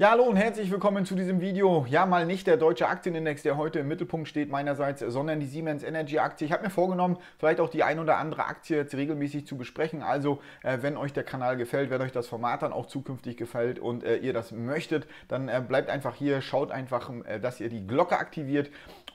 Ja, hallo und herzlich willkommen zu diesem Video. Ja, mal nicht der deutsche Aktienindex, der heute im Mittelpunkt steht meinerseits, sondern die Siemens Energy Aktie. Ich habe mir vorgenommen, vielleicht auch die ein oder andere Aktie jetzt regelmäßig zu besprechen. Also, äh, wenn euch der Kanal gefällt, wenn euch das Format dann auch zukünftig gefällt und äh, ihr das möchtet, dann äh, bleibt einfach hier, schaut einfach, ähm, äh, dass ihr die Glocke aktiviert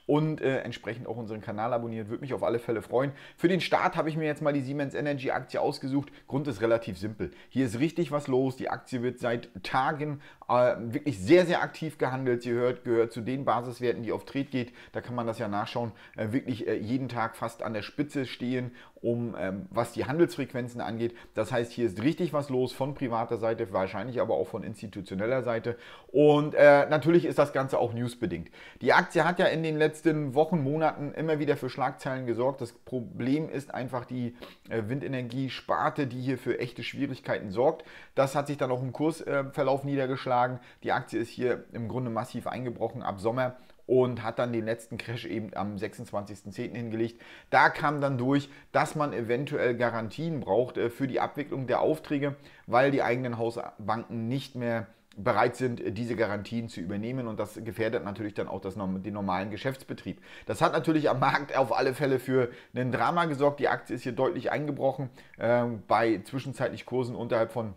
und äh, entsprechend auch unseren Kanal abonniert. Würde mich auf alle Fälle freuen. Für den Start habe ich mir jetzt mal die Siemens Energy Aktie ausgesucht. Grund ist relativ simpel. Hier ist richtig was los. Die Aktie wird seit Tagen äh, wirklich sehr, sehr aktiv gehandelt. Sie gehört, gehört zu den Basiswerten, die auf Tret geht. Da kann man das ja nachschauen. Äh, wirklich äh, jeden Tag fast an der Spitze stehen, um ähm, was die Handelsfrequenzen angeht. Das heißt, hier ist richtig was los von privater Seite, wahrscheinlich aber auch von institutioneller Seite. Und äh, natürlich ist das Ganze auch newsbedingt. Die Aktie hat ja in den letzten Wochen, Monaten immer wieder für Schlagzeilen gesorgt. Das Problem ist einfach die äh, Windenergiesparte, die hier für echte Schwierigkeiten sorgt. Das hat sich dann auch im Kursverlauf äh, niedergeschlagen die Aktie ist hier im Grunde massiv eingebrochen ab Sommer und hat dann den letzten Crash eben am 26.10. hingelegt. Da kam dann durch, dass man eventuell Garantien braucht äh, für die Abwicklung der Aufträge, weil die eigenen Hausbanken nicht mehr bereit sind, äh, diese Garantien zu übernehmen und das gefährdet natürlich dann auch das, den normalen Geschäftsbetrieb. Das hat natürlich am Markt auf alle Fälle für einen Drama gesorgt. Die Aktie ist hier deutlich eingebrochen äh, bei zwischenzeitlich Kursen unterhalb von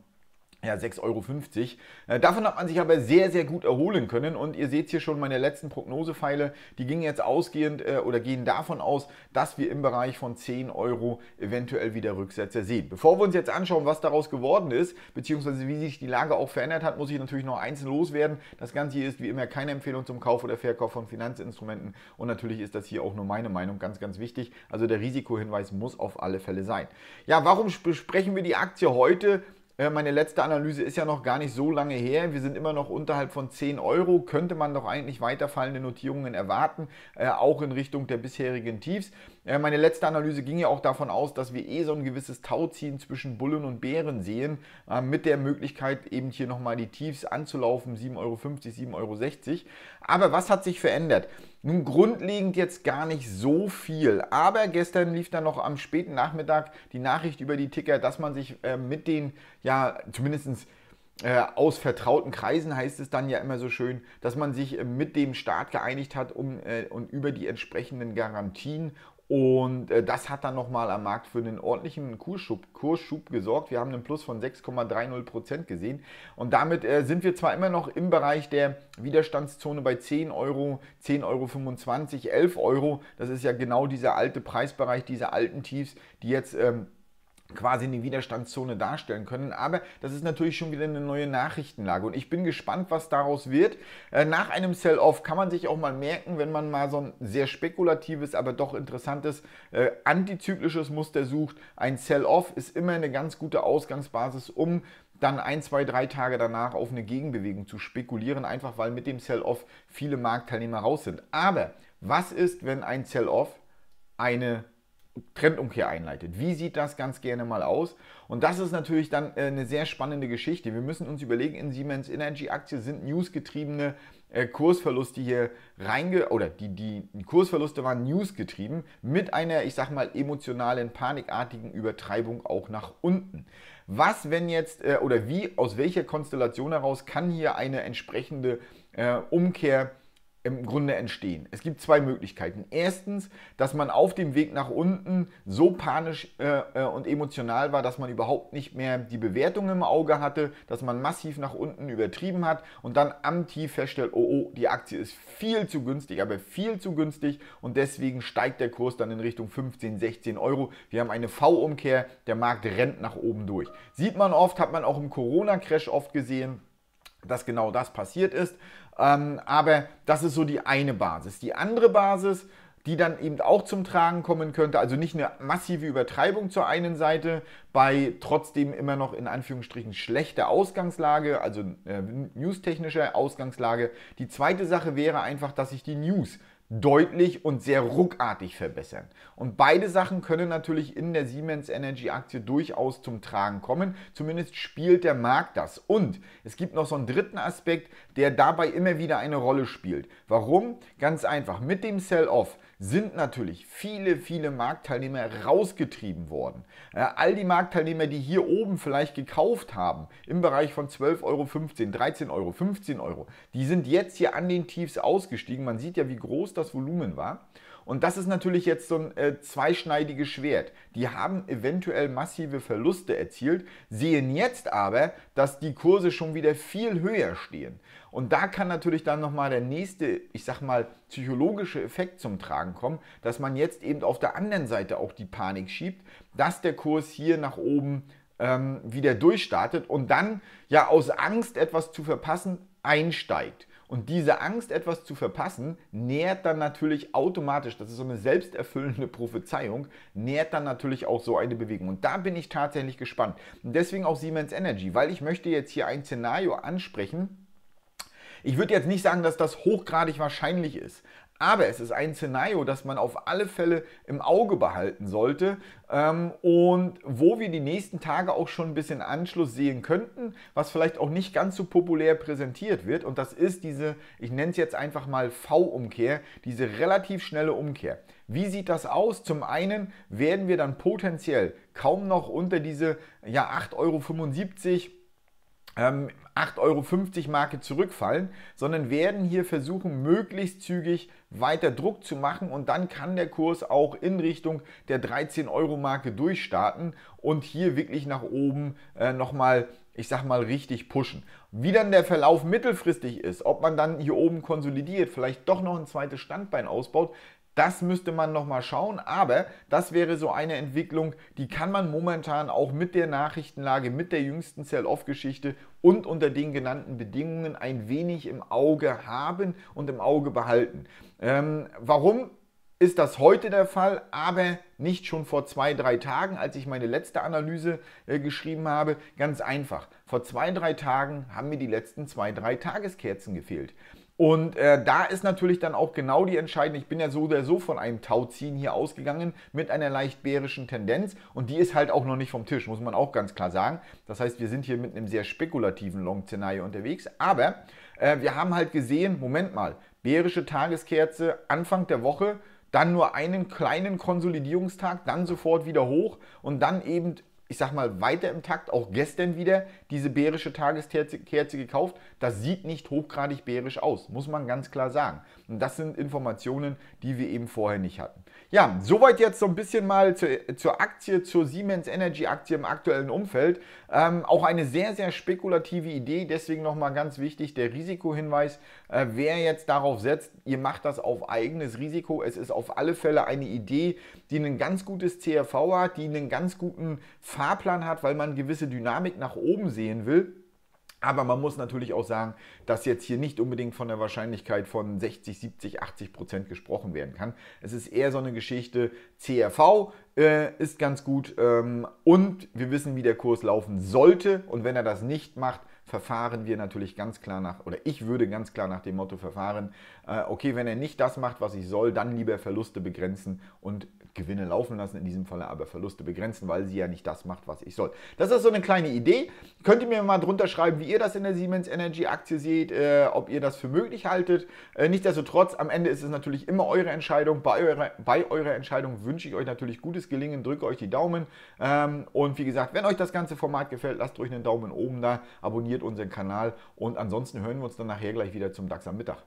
ja, 6,50 Euro. Äh, davon hat man sich aber sehr, sehr gut erholen können und ihr seht hier schon meine letzten Prognosepfeile, die gingen jetzt ausgehend äh, oder gehen davon aus, dass wir im Bereich von 10 Euro eventuell wieder Rücksätze sehen. Bevor wir uns jetzt anschauen, was daraus geworden ist, beziehungsweise wie sich die Lage auch verändert hat, muss ich natürlich noch einzeln loswerden. Das Ganze hier ist wie immer keine Empfehlung zum Kauf oder Verkauf von Finanzinstrumenten und natürlich ist das hier auch nur meine Meinung, ganz, ganz wichtig. Also der Risikohinweis muss auf alle Fälle sein. Ja, warum besprechen wir die Aktie heute? Äh, meine letzte Analyse ist ja noch gar nicht so lange her. Wir sind immer noch unterhalb von 10 Euro. Könnte man doch eigentlich weiterfallende Notierungen erwarten, äh, auch in Richtung der bisherigen Tiefs. Äh, meine letzte Analyse ging ja auch davon aus, dass wir eh so ein gewisses Tauziehen zwischen Bullen und Bären sehen, mit der Möglichkeit eben hier nochmal die Tiefs anzulaufen, 7,50 Euro, 7,60 Euro. Aber was hat sich verändert? Nun grundlegend jetzt gar nicht so viel, aber gestern lief dann noch am späten Nachmittag die Nachricht über die Ticker, dass man sich äh, mit den, ja, zumindest äh, aus vertrauten Kreisen heißt es dann ja immer so schön, dass man sich äh, mit dem Staat geeinigt hat um, äh, und über die entsprechenden Garantien und äh, das hat dann nochmal am Markt für einen ordentlichen Kursschub, Kursschub gesorgt. Wir haben einen Plus von 6,30% gesehen. Und damit äh, sind wir zwar immer noch im Bereich der Widerstandszone bei 10 Euro, 10,25 Euro, 11 Euro. Das ist ja genau dieser alte Preisbereich, diese alten Tiefs, die jetzt... Ähm, quasi eine Widerstandszone darstellen können. Aber das ist natürlich schon wieder eine neue Nachrichtenlage und ich bin gespannt, was daraus wird. Äh, nach einem Sell-off kann man sich auch mal merken, wenn man mal so ein sehr spekulatives, aber doch interessantes äh, antizyklisches Muster sucht. Ein Sell-off ist immer eine ganz gute Ausgangsbasis, um dann ein, zwei, drei Tage danach auf eine Gegenbewegung zu spekulieren, einfach weil mit dem Sell-off viele Marktteilnehmer raus sind. Aber was ist, wenn ein Sell-off eine Trendumkehr einleitet. Wie sieht das ganz gerne mal aus? Und das ist natürlich dann äh, eine sehr spannende Geschichte. Wir müssen uns überlegen, in Siemens Energy Aktie sind newsgetriebene äh, Kursverluste hier reinge... oder die, die Kursverluste waren newsgetrieben mit einer, ich sag mal, emotionalen, panikartigen Übertreibung auch nach unten. Was, wenn jetzt äh, oder wie, aus welcher Konstellation heraus kann hier eine entsprechende Umkehr im Grunde entstehen. Es gibt zwei Möglichkeiten. Erstens, dass man auf dem Weg nach unten so panisch äh, äh, und emotional war, dass man überhaupt nicht mehr die Bewertung im Auge hatte, dass man massiv nach unten übertrieben hat und dann am Tief feststellt, oh, oh, die Aktie ist viel zu günstig, aber viel zu günstig und deswegen steigt der Kurs dann in Richtung 15, 16 Euro. Wir haben eine V-Umkehr, der Markt rennt nach oben durch. Sieht man oft, hat man auch im Corona-Crash oft gesehen dass genau das passiert ist. Ähm, aber das ist so die eine Basis. Die andere Basis, die dann eben auch zum Tragen kommen könnte, also nicht eine massive Übertreibung zur einen Seite, bei trotzdem immer noch in Anführungsstrichen schlechter Ausgangslage, also äh, newstechnischer Ausgangslage. Die zweite Sache wäre einfach, dass sich die News deutlich und sehr ruckartig verbessern. Und beide Sachen können natürlich in der Siemens Energy Aktie durchaus zum Tragen kommen. Zumindest spielt der Markt das. Und es gibt noch so einen dritten Aspekt, der dabei immer wieder eine Rolle spielt. Warum? Ganz einfach. Mit dem Sell-off sind natürlich viele, viele Marktteilnehmer rausgetrieben worden. All die Marktteilnehmer, die hier oben vielleicht gekauft haben, im Bereich von 12,15 Euro, 13 Euro, 15 Euro, die sind jetzt hier an den Tiefs ausgestiegen. Man sieht ja, wie groß das Volumen war. Und das ist natürlich jetzt so ein äh, zweischneidiges Schwert. Die haben eventuell massive Verluste erzielt, sehen jetzt aber, dass die Kurse schon wieder viel höher stehen. Und da kann natürlich dann nochmal der nächste, ich sag mal, psychologische Effekt zum Tragen kommen, dass man jetzt eben auf der anderen Seite auch die Panik schiebt, dass der Kurs hier nach oben ähm, wieder durchstartet und dann ja aus Angst etwas zu verpassen einsteigt. Und diese Angst, etwas zu verpassen, nährt dann natürlich automatisch, das ist so eine selbsterfüllende Prophezeiung, nährt dann natürlich auch so eine Bewegung. Und da bin ich tatsächlich gespannt. Und deswegen auch Siemens Energy, weil ich möchte jetzt hier ein Szenario ansprechen, ich würde jetzt nicht sagen, dass das hochgradig wahrscheinlich ist, aber es ist ein Szenario, das man auf alle Fälle im Auge behalten sollte ähm, und wo wir die nächsten Tage auch schon ein bisschen Anschluss sehen könnten, was vielleicht auch nicht ganz so populär präsentiert wird. Und das ist diese, ich nenne es jetzt einfach mal V-Umkehr, diese relativ schnelle Umkehr. Wie sieht das aus? Zum einen werden wir dann potenziell kaum noch unter diese ja, 8,75 Euro 8,50 ähm, Euro Marke zurückfallen, sondern werden hier versuchen, möglichst zügig weiter Druck zu machen und dann kann der Kurs auch in Richtung der 13 Euro Marke durchstarten und hier wirklich nach oben äh, nochmal, ich sag mal, richtig pushen. Wie dann der Verlauf mittelfristig ist, ob man dann hier oben konsolidiert, vielleicht doch noch ein zweites Standbein ausbaut, das müsste man nochmal schauen, aber das wäre so eine Entwicklung, die kann man momentan auch mit der Nachrichtenlage, mit der jüngsten Sell-Off-Geschichte und unter den genannten Bedingungen ein wenig im Auge haben und im Auge behalten. Ähm, warum ist das heute der Fall, aber nicht schon vor zwei, drei Tagen, als ich meine letzte Analyse äh, geschrieben habe? Ganz einfach. Vor zwei, drei Tagen haben mir die letzten zwei, drei Tageskerzen gefehlt. Und äh, da ist natürlich dann auch genau die Entscheidung, ich bin ja so oder so von einem Tauziehen hier ausgegangen mit einer leicht bärischen Tendenz und die ist halt auch noch nicht vom Tisch, muss man auch ganz klar sagen. Das heißt, wir sind hier mit einem sehr spekulativen Long-Szenario unterwegs, aber äh, wir haben halt gesehen, Moment mal, bärische Tageskerze Anfang der Woche, dann nur einen kleinen Konsolidierungstag, dann sofort wieder hoch und dann eben ich sag mal, weiter im Takt, auch gestern wieder diese bärische Tageskerze gekauft. Das sieht nicht hochgradig bärisch aus, muss man ganz klar sagen. Und das sind Informationen, die wir eben vorher nicht hatten. Ja, soweit jetzt so ein bisschen mal zu, zur Aktie, zur Siemens Energy Aktie im aktuellen Umfeld. Ähm, auch eine sehr, sehr spekulative Idee. Deswegen nochmal ganz wichtig der Risikohinweis. Äh, wer jetzt darauf setzt, ihr macht das auf eigenes Risiko. Es ist auf alle Fälle eine Idee, die ein ganz gutes CRV hat, die einen ganz guten Fahrplan hat, weil man gewisse Dynamik nach oben sehen will. Aber man muss natürlich auch sagen, dass jetzt hier nicht unbedingt von der Wahrscheinlichkeit von 60, 70, 80 Prozent gesprochen werden kann. Es ist eher so eine Geschichte, CRV äh, ist ganz gut ähm, und wir wissen, wie der Kurs laufen sollte. Und wenn er das nicht macht, verfahren wir natürlich ganz klar nach, oder ich würde ganz klar nach dem Motto verfahren, äh, okay, wenn er nicht das macht, was ich soll, dann lieber Verluste begrenzen und Gewinne laufen lassen, in diesem Falle aber Verluste begrenzen, weil sie ja nicht das macht, was ich soll. Das ist so eine kleine Idee. Könnt ihr mir mal drunter schreiben, wie ihr das in der Siemens Energy Aktie seht, äh, ob ihr das für möglich haltet. Äh, nichtsdestotrotz, am Ende ist es natürlich immer eure Entscheidung. Bei eurer, bei eurer Entscheidung wünsche ich euch natürlich gutes Gelingen, drücke euch die Daumen. Ähm, und wie gesagt, wenn euch das ganze Format gefällt, lasst euch einen Daumen oben da, abonniert abonniert unseren Kanal und ansonsten hören wir uns dann nachher gleich wieder zum DAX am Mittag.